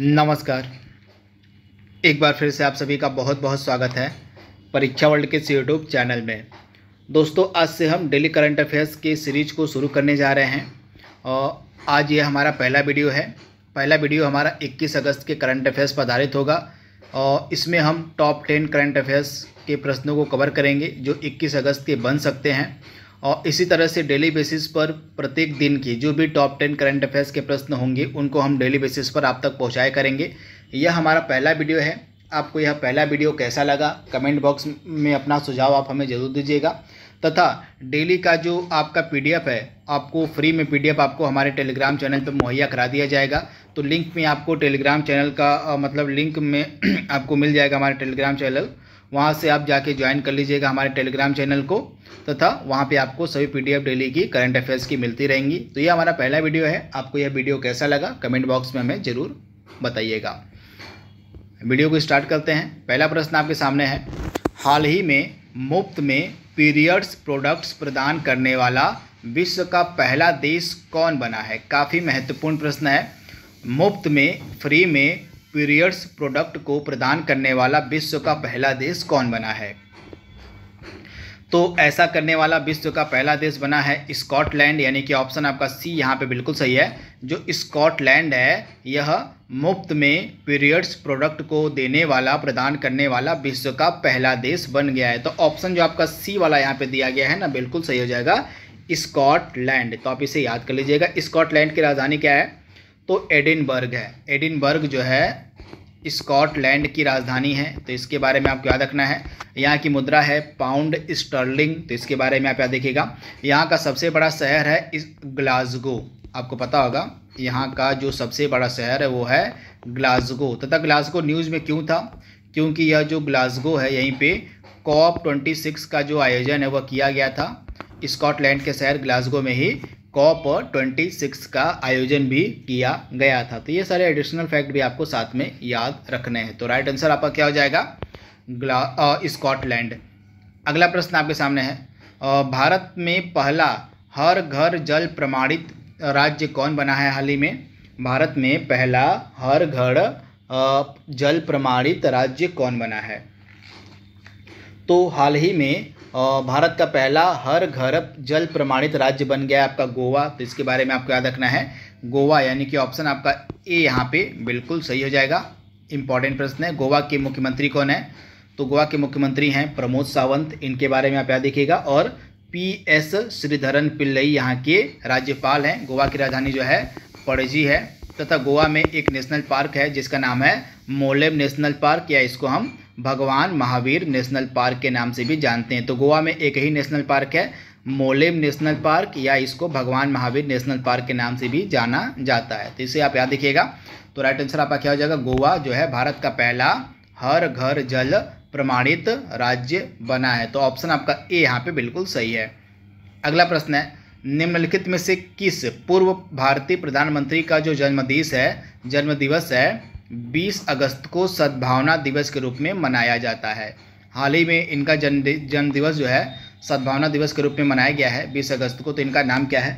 नमस्कार एक बार फिर से आप सभी का बहुत बहुत स्वागत है परीक्षा वर्ल्ड के यूट्यूब चैनल में दोस्तों आज से हम डेली करंट अफेयर्स के सीरीज को शुरू करने जा रहे हैं और आज ये हमारा पहला वीडियो है पहला वीडियो हमारा 21 अगस्त के करंट अफेयर्स पर आधारित होगा और इसमें हम टॉप टेन करंट अफेयर्स के प्रश्नों को कवर करेंगे जो इक्कीस अगस्त के बन सकते हैं और इसी तरह से डेली बेसिस पर प्रत्येक दिन की जो भी टॉप टेन करंट अफेयर्स के प्रश्न होंगे उनको हम डेली बेसिस पर आप तक पहुँचाया करेंगे यह हमारा पहला वीडियो है आपको यह पहला वीडियो कैसा लगा कमेंट बॉक्स में अपना सुझाव आप हमें ज़रूर दीजिएगा तथा डेली का जो आपका पीडीएफ है आपको फ्री में पीडीएफ आपको हमारे टेलीग्राम चैनल पर मुहैया करा दिया जाएगा तो लिंक में आपको टेलीग्राम चैनल का मतलब लिंक में आपको मिल जाएगा हमारे टेलीग्राम चैनल वहाँ से आप जाके ज्वाइन कर लीजिएगा हमारे टेलीग्राम चैनल को तथा तो वहाँ पे आपको सभी पीडीएफ डेली की करंट अफेयर्स की मिलती रहेंगी तो ये हमारा पहला वीडियो है आपको यह वीडियो कैसा लगा कमेंट बॉक्स में हमें ज़रूर बताइएगा वीडियो को स्टार्ट करते हैं पहला प्रश्न आपके सामने है हाल ही में मुफ्त में पीरियड्स प्रोडक्ट्स प्रदान करने वाला विश्व का पहला देश कौन बना है काफ़ी महत्वपूर्ण प्रश्न है मुफ्त में फ्री में स्पीरियर्स प्रोडक्ट को प्रदान करने वाला विश्व का पहला देश कौन बना है तो ऐसा करने वाला विश्व का पहला देश बना है स्कॉटलैंड यानी कि ऑप्शन आपका सी यहाँ पे बिल्कुल सही है जो स्कॉटलैंड है यह मुफ्त में पीरियड्स प्रोडक्ट को देने वाला प्रदान करने वाला विश्व का पहला देश बन गया है तो ऑप्शन जो आपका सी वाला यहाँ पे दिया गया है ना बिल्कुल सही हो जाएगा स्कॉटलैंड तो आप इसे याद कर लीजिएगा स्कॉटलैंड की राजधानी क्या है तो एडिनबर्ग है एडिनबर्ग जो है स्कॉटलैंड की राजधानी है तो इसके बारे में आपको याद रखना है यहाँ की मुद्रा है पाउंड स्टर्लिंग तो इसके बारे में आप याद देखिएगा यहाँ का सबसे बड़ा शहर है इस ग्लासगो आपको पता होगा यहाँ का जो सबसे बड़ा शहर है वो है ग्लासगो तथा ग्लासगो न्यूज़ में क्यों था क्योंकि यह जो ग्लासगो है यहीं पे कॉप 26 का जो आयोजन है वह किया गया था स्कॉटलैंड के शहर ग्लासगो में ही कॉप ट्वेंटी सिक्स का आयोजन भी किया गया था तो ये सारे एडिशनल फैक्ट भी आपको साथ में याद रखने हैं तो राइट आंसर आपका क्या हो जाएगा स्कॉटलैंड अगला प्रश्न आपके सामने है आ, भारत में पहला हर घर जल प्रमाणित राज्य कौन बना है हाल ही में भारत में पहला हर घर जल प्रमाणित राज्य कौन बना है तो हाल ही में भारत का पहला हर घर जल प्रमाणित राज्य बन गया आपका गोवा तो इसके बारे में आपको याद रखना है गोवा यानी कि ऑप्शन आपका ए यहाँ पे बिल्कुल सही हो जाएगा इंपॉर्टेंट प्रश्न है गोवा के मुख्यमंत्री कौन है तो गोवा के मुख्यमंत्री हैं प्रमोद सावंत इनके बारे में आप याद देखिएगा और पी एस श्रीधरन पिल्लई यहाँ के राज्यपाल हैं गोवा की राजधानी जो है पणजी है तथा गोवा में एक नेशनल पार्क है जिसका नाम है मोलेम नेशनल पार्क या इसको हम भगवान महावीर नेशनल पार्क के नाम से भी जानते हैं तो गोवा में एक ही नेशनल पार्क है मोलेम नेशनल पार्क या इसको भगवान महावीर नेशनल पार्क के नाम से भी जाना जाता है तो इसे आप याद देखिएगा तो राइट आंसर आपका क्या हो जाएगा गोवा जो है भारत का पहला हर घर जल प्रमाणित राज्य बना है तो ऑप्शन आपका ए यहाँ पे बिल्कुल सही है अगला प्रश्न है निम्नलिखित में से किस पूर्व भारतीय प्रधानमंत्री का जो जन्मदिवस है जन्मदिवस है 20 अगस्त को सद्भावना दिवस के रूप में मनाया जाता है हाल ही में इनका जन्म जन्मदिवस जो है सद्भावना दिवस के रूप में मनाया गया है 20 अगस्त को तो इनका नाम क्या है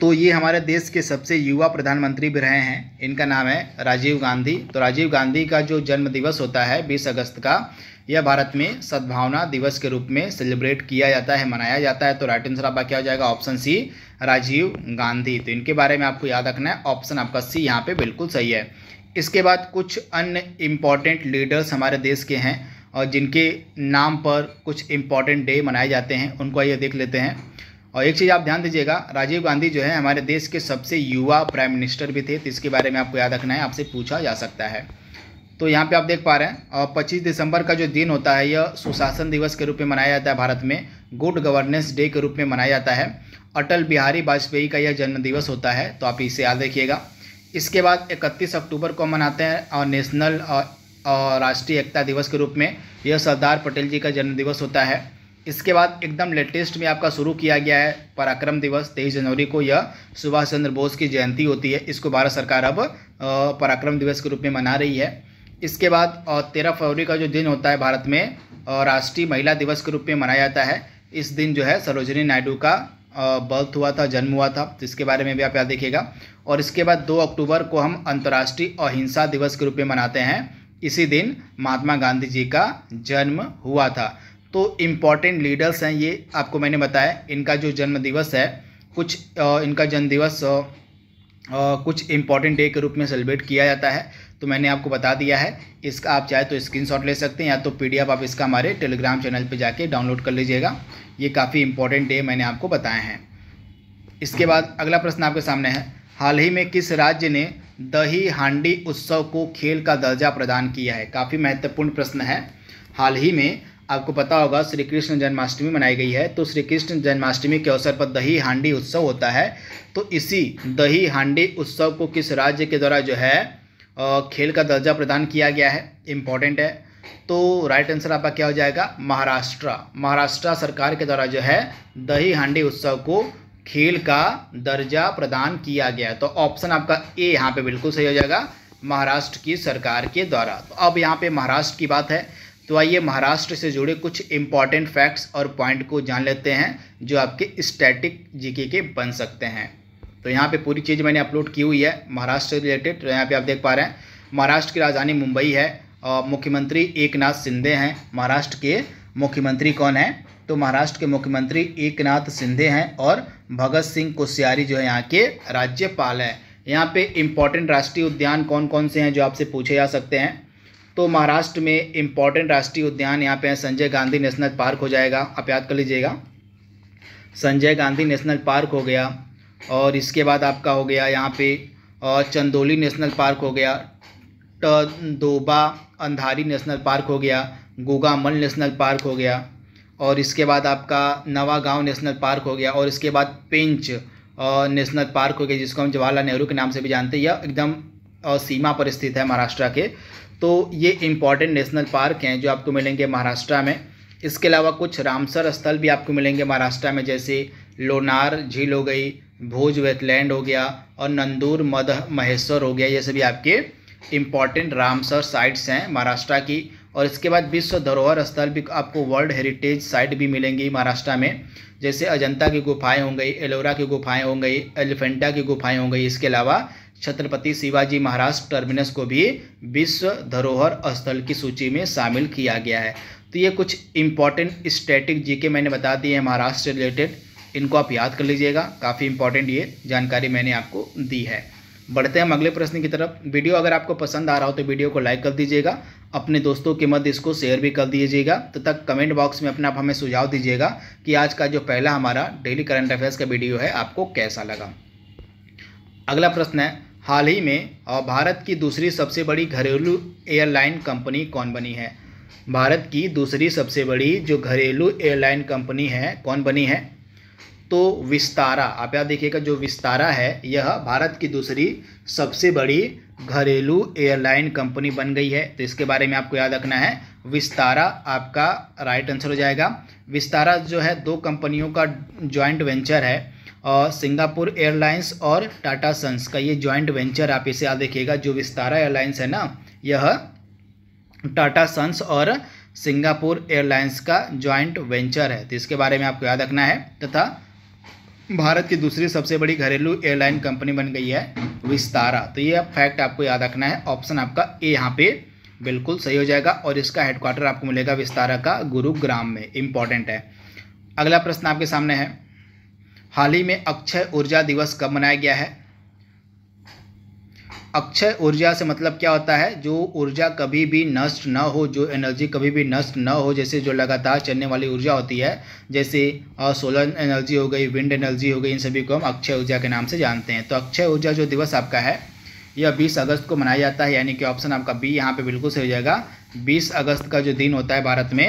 तो ये हमारे देश के सबसे युवा प्रधानमंत्री भी रहे हैं इनका नाम है राजीव गांधी तो राजीव गांधी का जो जन्म दिवस होता है बीस अगस्त का यह भारत में सद्भावना दिवस के रूप में सेलिब्रेट किया जाता है मनाया जाता है तो राइट आंसर आपका क्या हो जाएगा ऑप्शन सी राजीव गांधी तो इनके बारे में आपको याद रखना है ऑप्शन आपका सी यहाँ पे बिल्कुल सही है इसके बाद कुछ अन्य इम्पॉर्टेंट लीडर्स हमारे देश के हैं और जिनके नाम पर कुछ इम्पॉर्टेंट डे मनाए जाते हैं उनको आइए देख लेते हैं और एक चीज़ आप ध्यान दीजिएगा राजीव गांधी जो है हमारे देश के सबसे युवा प्राइम मिनिस्टर भी थे तो इसके बारे में आपको याद रखना है आपसे पूछा जा सकता है तो यहाँ पे आप देख पा रहे हैं पच्चीस दिसंबर का जो दिन होता है यह सुशासन दिवस के रूप में मनाया जाता है भारत में गुड गवर्नेंस डे के रूप में मनाया जाता है अटल बिहारी वाजपेयी का यह जन्म दिवस होता है तो आप इसे याद रखिएगा इसके बाद 31 अक्टूबर को मनाते हैं और नेशनल और राष्ट्रीय एकता दिवस के रूप में यह सरदार पटेल जी का जन्म दिवस होता है इसके बाद एकदम लेटेस्ट में आपका शुरू किया गया है पराक्रम दिवस तेईस जनवरी को यह सुभाष चंद्र बोस की जयंती होती है इसको भारत सरकार अब पराक्रम दिवस के रूप में मना रही है इसके बाद तेरह फरवरी का जो दिन होता है भारत में राष्ट्रीय महिला दिवस के रूप में मनाया जाता है इस दिन जो है सरोजनी नायडू का बर्थ हुआ था जन्म हुआ था तो इसके बारे में भी आप याद देखिएगा और इसके बाद दो अक्टूबर को हम अंतर्राष्ट्रीय अहिंसा दिवस के रूप में मनाते हैं इसी दिन महात्मा गांधी जी का जन्म हुआ था तो इम्पॉर्टेंट लीडर्स हैं ये आपको मैंने बताया इनका जो जन्म दिवस है कुछ इनका जन्म दिवस कुछ इम्पॉर्टेंट डे के रूप में सेलिब्रेट किया जाता है तो मैंने आपको बता दिया है इसका आप चाहे तो स्क्रीनशॉट ले सकते हैं या तो पीडीएफ आप इसका हमारे टेलीग्राम चैनल पर जाके डाउनलोड कर लीजिएगा ये काफ़ी इंपॉर्टेंट डे मैंने आपको बताए हैं इसके बाद अगला प्रश्न आपके सामने है हाल ही में किस राज्य ने दही हांडी उत्सव को खेल का दर्जा प्रदान किया है काफ़ी महत्वपूर्ण प्रश्न है हाल ही में आपको पता होगा श्री कृष्ण जन्माष्टमी मनाई गई है तो श्री कृष्ण जन्माष्टमी के अवसर पर दही हांडी उत्सव होता है तो इसी दही हांडी उत्सव को किस राज्य के द्वारा जो है खेल का दर्जा प्रदान किया गया है इम्पॉर्टेंट है तो राइट आंसर आपका क्या हो जाएगा महाराष्ट्र महाराष्ट्र सरकार के द्वारा जो है दही हांडी उत्सव को खेल का दर्जा प्रदान किया गया है तो ऑप्शन आपका ए यहाँ पे बिल्कुल सही हो जाएगा महाराष्ट्र की सरकार के द्वारा तो अब यहाँ पे महाराष्ट्र की बात है तो आइए महाराष्ट्र से जुड़े कुछ इंपॉर्टेंट फैक्ट्स और पॉइंट को जान लेते हैं जो आपके स्टैटिक जीके के बन सकते हैं तो यहाँ पे पूरी चीज़ मैंने अपलोड की हुई है महाराष्ट्र से रिलेटेड तो यहाँ पे आप देख पा रहे हैं महाराष्ट्र की राजधानी मुंबई है और मुख्यमंत्री एक नाथ सिंधे हैं महाराष्ट्र के मुख्यमंत्री कौन है तो महाराष्ट्र के मुख्यमंत्री एक नाथ सिंधे हैं और भगत सिंह कोश्यारी जो है यहाँ के राज्यपाल हैं यहाँ पे इम्पॉर्टेंट राष्ट्रीय उद्यान कौन कौन से हैं जो आपसे पूछे जा सकते हैं तो महाराष्ट्र में इम्पॉर्टेंट राष्ट्रीय उद्यान यहाँ पे संजय गांधी नेशनल पार्क हो जाएगा आप याद कर लीजिएगा संजय गांधी नेशनल पार्क हो गया और इसके बाद आपका हो गया यहाँ पे चंदोली नेशनल पार्क हो गया टोबा अंधारी नेशनल पार्क हो गया गोगामल नेशनल पार्क हो गया और इसके बाद आपका नवा नेशनल पार्क हो गया और इसके बाद पेंच नेशनल पार्क हो गया जिसको हम जवाहरलाल नेहरू के नाम से भी जानते हैं यह एकदम सीमा पर स्थित है महाराष्ट्र के तो ये इम्पॉर्टेंट नेशनल पार्क हैं जो आपको मिलेंगे महाराष्ट्र में इसके अलावा कुछ रामसर स्थल भी आपको मिलेंगे महाराष्ट्र में जैसे लोनार झील हो गई भोज वेटलैंड हो गया और नंदूर मध महेश्वर हो गया ये सभी आपके इम्पॉर्टेंट रामसर साइट्स हैं महाराष्ट्र की और इसके बाद विश्व धरोहर स्थल भी आपको वर्ल्ड हेरिटेज साइट भी मिलेंगी महाराष्ट्र में जैसे अजंता की गुफाएं हो गई एलोरा की गुफाएं हो गई एलिफेंटा की गुफाएं हो गई इसके अलावा छत्रपति शिवाजी महाराज टर्मिनस को भी विश्व धरोहर स्थल की सूची में शामिल किया गया है तो ये कुछ इम्पॉर्टेंट स्टैटिक जी मैंने बता दिए हैं महाराष्ट्र से रिलेटेड इनको आप याद कर लीजिएगा काफ़ी इंपॉर्टेंट ये जानकारी मैंने आपको दी है बढ़ते हैं हम अगले प्रश्न की तरफ वीडियो अगर आपको पसंद आ रहा हो तो वीडियो को लाइक कर दीजिएगा अपने दोस्तों के मध्य इसको शेयर भी कर दीजिएगा तब तो कमेंट बॉक्स में अपना आप हमें सुझाव दीजिएगा कि आज का जो पहला हमारा डेली करंट अफेयर्स का वीडियो है आपको कैसा लगा अगला प्रश्न है हाल ही में भारत की दूसरी सबसे बड़ी घरेलू एयरलाइन कंपनी कौन बनी है भारत की दूसरी सबसे बड़ी जो घरेलू एयरलाइन कंपनी है कौन बनी है तो विस्तारा आप यहाँ देखिएगा जो विस्तारा है यह भारत की दूसरी सबसे बड़ी घरेलू एयरलाइन कंपनी बन गई है तो इसके बारे में आपको याद रखना है विस्तारा आपका राइट आंसर हो जाएगा विस्तारा जो है दो कंपनियों का ज्वाइंट वेंचर है और सिंगापुर एयरलाइंस और टाटा सन्स का ये ज्वाइंट वेंचर आप इसे याद देखिएगा जो विस्तारा एयरलाइंस है ना यह टाटा सन्स और सिंगापुर एयरलाइंस का ज्वाइंट वेंचर है तो इसके बारे में आपको याद रखना है तथा भारत की दूसरी सबसे बड़ी घरेलू एयरलाइन कंपनी बन गई है विस्तारा तो ये फैक्ट आपको याद रखना है ऑप्शन आपका ए यहाँ पे बिल्कुल सही हो जाएगा और इसका हेडक्वार्टर आपको मिलेगा विस्तारा का गुरुग्राम में इम्पॉर्टेंट है अगला प्रश्न आपके सामने है हाल ही में अक्षय ऊर्जा दिवस कब मनाया गया है अक्षय ऊर्जा से मतलब क्या होता है जो ऊर्जा कभी भी नष्ट ना हो जो एनर्जी कभी भी नष्ट ना हो जैसे जो लगातार चलने वाली ऊर्जा होती है जैसे सोलर एनर्जी हो गई विंड एनर्जी हो गई इन सभी को हम अक्षय ऊर्जा के नाम से जानते हैं तो अक्षय ऊर्जा जो दिवस आपका है यह बीस अगस्त को मनाया जाता है यानी कि ऑप्शन आपका बी यहाँ पे बिल्कुल सही हो जाएगा बीस अगस्त का जो दिन होता है भारत में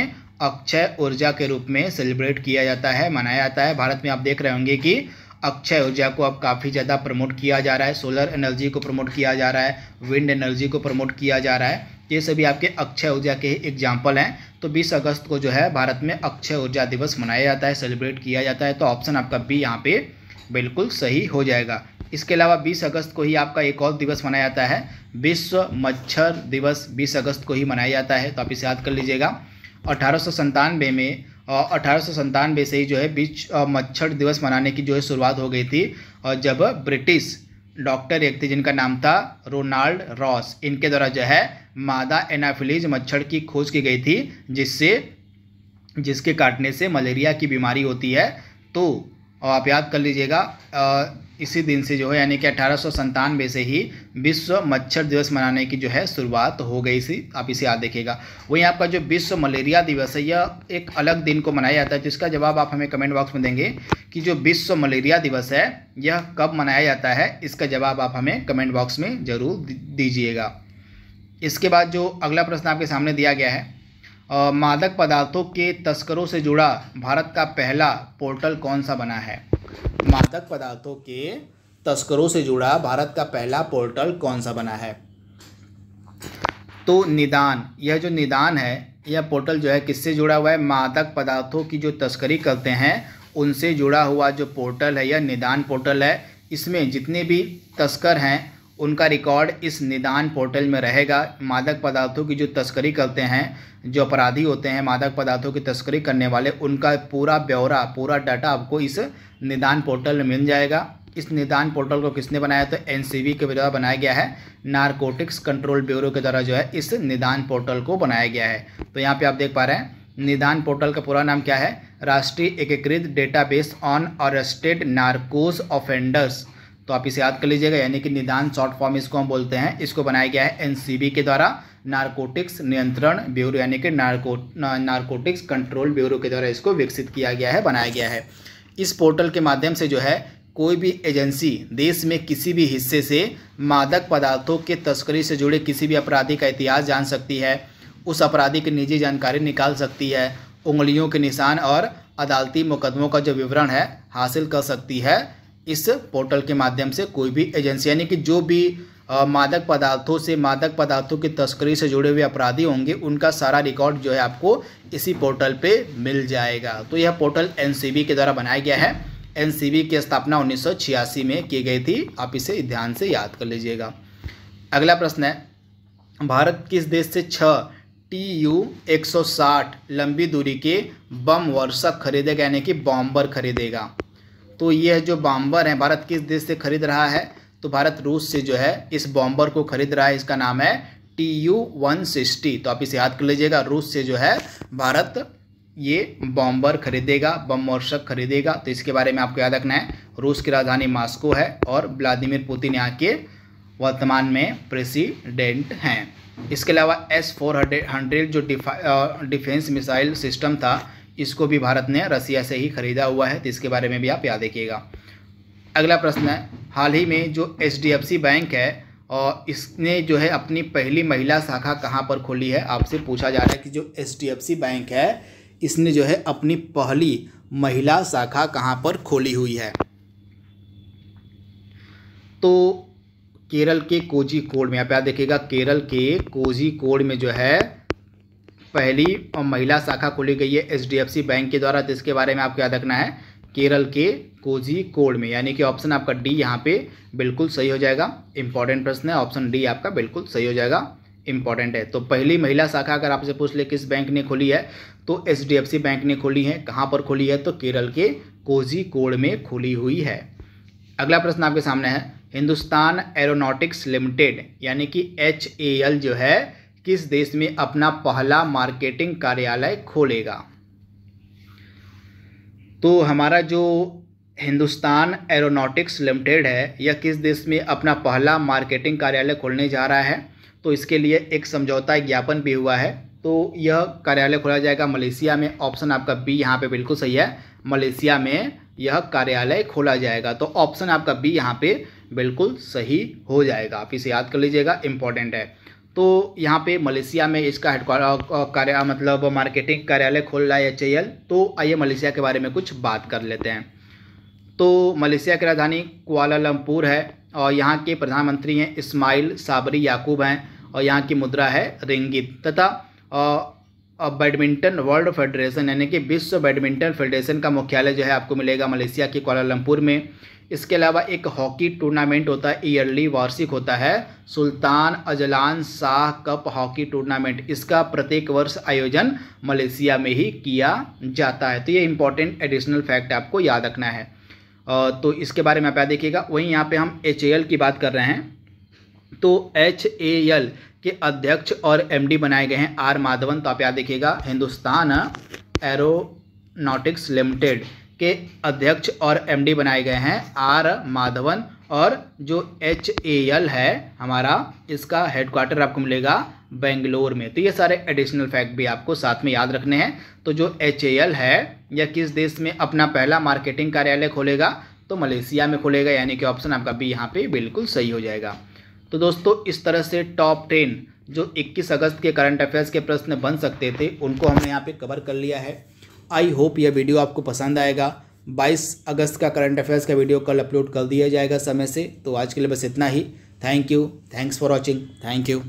अक्षय ऊर्जा के रूप में सेलिब्रेट किया जाता है मनाया जाता है भारत में आप देख रहे होंगे कि अक्षय ऊर्जा को अब काफ़ी ज़्यादा प्रमोट किया जा रहा है सोलर एनर्जी को प्रमोट किया जा रहा है विंड एनर्जी को प्रमोट किया जा रहा है ये सभी आपके अक्षय ऊर्जा के एग्जाम्पल हैं तो 20 अगस्त को जो है भारत में अक्षय ऊर्जा दिवस मनाया जाता है सेलिब्रेट किया जाता है तो ऑप्शन आपका बी यहाँ पे बिल्कुल सही हो जाएगा इसके अलावा 20 अगस्त को ही आपका एक और दिवस मनाया जाता है विश्व मच्छर दिवस 20 अगस्त को ही मनाया जाता है तो आप इसे याद कर लीजिएगा अठारह में अठारह सौ से ही जो है बीच मच्छर दिवस मनाने की जो है शुरुआत हो गई थी जब ब्रिटिश डॉक्टर एक थे जिनका नाम था रोनाल्ड रॉस इनके द्वारा जो है मादा एनाफिलीज मच्छर की खोज की गई थी जिससे जिसके काटने से मलेरिया की बीमारी होती है तो आप याद कर लीजिएगा इसी दिन से जो है यानी कि अठारह से ही विश्व मच्छर दिवस मनाने की जो है शुरुआत हो गई थी आप इसे याद देखिएगा वहीं आपका जो विश्व मलेरिया दिवस है यह एक अलग दिन को मनाया जाता है जिसका जवाब आप हमें कमेंट बॉक्स में देंगे कि जो विश्व मलेरिया दिवस है यह कब मनाया जाता है इसका जवाब आप हमें कमेंट बॉक्स में ज़रूर दीजिएगा इसके बाद जो अगला प्रश्न आपके सामने दिया गया है मादक पदार्थों के तस्करों से जुड़ा भारत का पहला पोर्टल कौन सा बना है मादक पदार्थों के तस्करों से जुड़ा भारत का पहला पोर्टल कौन सा बना है तो निदान यह जो निदान है यह पोर्टल जो है किससे जुड़ा हुआ है मादक पदार्थों की जो तस्करी करते हैं उनसे जुड़ा हुआ जो पोर्टल है यह निदान पोर्टल है इसमें जितने भी तस्कर हैं उनका रिकॉर्ड इस निदान पोर्टल में रहेगा मादक पदार्थों की जो तस्करी करते हैं जो अपराधी होते हैं मादक पदार्थों की तस्करी करने वाले उनका पूरा ब्यौरा पूरा डाटा आपको इस निदान पोर्टल में मिल जाएगा इस निदान पोर्टल को किसने बनाया तो एन के द्वारा बनाया गया है नारकोटिक्स कंट्रोल ब्यूरो के द्वारा जो है इस निदान पोर्टल को बनाया गया है तो यहाँ पर आप देख पा रहे हैं निदान पोर्टल का पूरा नाम क्या है राष्ट्रीय एकीकृत database on arrested narcos offenders तो आप इसे याद कर लीजिएगा यानी कि निदान शॉर्ट फॉर्म इसको हम बोलते हैं इसको बनाया गया है एनसीबी के द्वारा नारकोटिक्स नियंत्रण ब्यूरो यानी कि नारको नारकोटिक्स कंट्रोल ब्यूरो के द्वारा इसको विकसित किया गया है बनाया गया है इस पोर्टल के माध्यम से जो है कोई भी एजेंसी देश में किसी भी हिस्से से मादक पदार्थों के तस्करी से जुड़े किसी भी अपराधी का इतिहास जान सकती है उस अपराधी की निजी जानकारी निकाल सकती है उंगलियों के निशान और अदालती मुकदमों का जो विवरण है हासिल कर सकती है इस पोर्टल के माध्यम से कोई भी एजेंसी यानी कि जो भी मादक पदार्थों से मादक पदार्थों की तस्करी से जुड़े हुए अपराधी होंगे उनका सारा रिकॉर्ड जो है आपको इसी पोर्टल पे मिल जाएगा तो यह पोर्टल एन के द्वारा बनाया गया है एन की स्थापना उन्नीस में की गई थी आप इसे ध्यान से याद कर लीजिएगा अगला प्रश्न है भारत किस देश से छ टी यू 160 लंबी दूरी के बम वर्षक खरीदेगा यानी कि बॉम्बर खरीदेगा तो ये जो बॉम्बर है भारत किस देश से खरीद रहा है तो भारत रूस से जो है इस बॉम्बर को खरीद रहा है इसका नाम है टी यू वन सिक्सटी तो आप इसे याद कर लीजिएगा रूस से जो है भारत ये बॉम्बर खरीदेगा बम मोर्शक खरीदेगा तो इसके बारे में आपको याद रखना है रूस की राजधानी मास्को है और व्लादिमिर पुतिन यहाँ के वर्तमान में प्रेसिडेंट हैं इसके अलावा एस फोर हंड्रेड जो डिफेंस मिसाइल सिस्टम था इसको भी भारत ने रसिया से ही खरीदा हुआ है तो इसके बारे में भी आप याद रखिएगा अगला प्रश्न है हाल ही में जो एच बैंक है और इसने जो है अपनी पहली महिला शाखा कहाँ पर खोली है आपसे पूछा जा रहा है कि जो एच बैंक है इसने जो है अपनी पहली महिला शाखा कहाँ पर खोली हुई है तो केरल के कोजी कोड में आप याद देखिएगा केरल के कोजी कोड में जो है पहली महिला शाखा खोली गई है एच बैंक के द्वारा तो इसके बारे में आपको याद रखना है केरल के कोजी कोड में यानी कि ऑप्शन आपका डी यहाँ पे बिल्कुल सही हो जाएगा इंपॉर्टेंट प्रश्न है ऑप्शन डी आपका बिल्कुल सही हो जाएगा इंपॉर्टेंट है तो पहली महिला शाखा अगर आपसे पूछ ले किस बैंक ने खोली है तो एच बैंक ने खोली है कहाँ पर खोली है तो केरल के कोजी कोड में खोली हुई है अगला प्रश्न आपके सामने है हिंदुस्तान एरोनॉटिक्स लिमिटेड यानी कि एच जो है किस देश में अपना पहला मार्केटिंग कार्यालय खोलेगा तो हमारा जो हिंदुस्तान एरोनॉटिक्स लिमिटेड है यह किस देश में अपना पहला मार्केटिंग कार्यालय खोलने जा रहा है तो इसके लिए एक समझौता ज्ञापन भी हुआ है तो यह कार्यालय खोला जाएगा मलेशिया में ऑप्शन आपका बी यहाँ पे बिल्कुल सही है मलेशिया में यह कार्यालय खोला जाएगा तो ऑप्शन आपका बी यहाँ पे बिल्कुल सही हो जाएगा आप इसे याद कर लीजिएगा इंपॉर्टेंट है तो यहाँ पे मलेशिया में इसका हेड कार्य मतलब मार्केटिंग कार्यालय खोल रहा है एच तो आइए मलेशिया के बारे में कुछ बात कर लेते हैं तो मलेशिया की राजधानी कुआलालंपुर है और यहाँ के प्रधानमंत्री हैं इस्माइल साबरी याकूब हैं और यहाँ की मुद्रा है रिंगित तथा बैडमिंटन वर्ल्ड फेडरेशन यानी कि विश्व बैडमिंटन फेडरेशन का मुख्यालय जो है आपको मिलेगा मलेशिया के कोलालमपुर में इसके अलावा एक हॉकी टूर्नामेंट होता है ईयरली वार्षिक होता है Sultan Azlan Shah cup hockey tournament इसका प्रत्येक वर्ष आयोजन मलेशिया में ही किया जाता है तो ये इंपॉर्टेंट एडिशनल फैक्ट आपको याद रखना है तो इसके बारे में आप याद देखिएगा वहीं यहाँ पे हम एच की बात कर रहे हैं तो एच ए एल के अध्यक्ष और एमडी बनाए गए हैं आर माधवन तो आप याद देखिएगा हिंदुस्तान एरोनॉटिक्स लिमिटेड के अध्यक्ष और एमडी बनाए गए हैं आर माधवन और जो एच ए एल है हमारा इसका हेडक्वार्टर आपको मिलेगा बेंगलोर में तो ये सारे एडिशनल फैक्ट भी आपको साथ में याद रखने हैं तो जो एच ए एल है या किस देश में अपना पहला मार्केटिंग कार्यालय खोलेगा तो मलेशिया में खोलेगा यानी कि ऑप्शन आपका बी यहाँ पे बिल्कुल सही हो जाएगा तो दोस्तों इस तरह से टॉप टेन जो 21 अगस्त के करंट अफेयर्स के प्रश्न बन सकते थे उनको हमने यहाँ पे कवर कर लिया है आई होप यह वीडियो आपको पसंद आएगा 22 अगस्त का करंट अफेयर्स का वीडियो कल अपलोड कर दिया जाएगा समय से तो आज के लिए बस इतना ही thank you thanks for watching thank you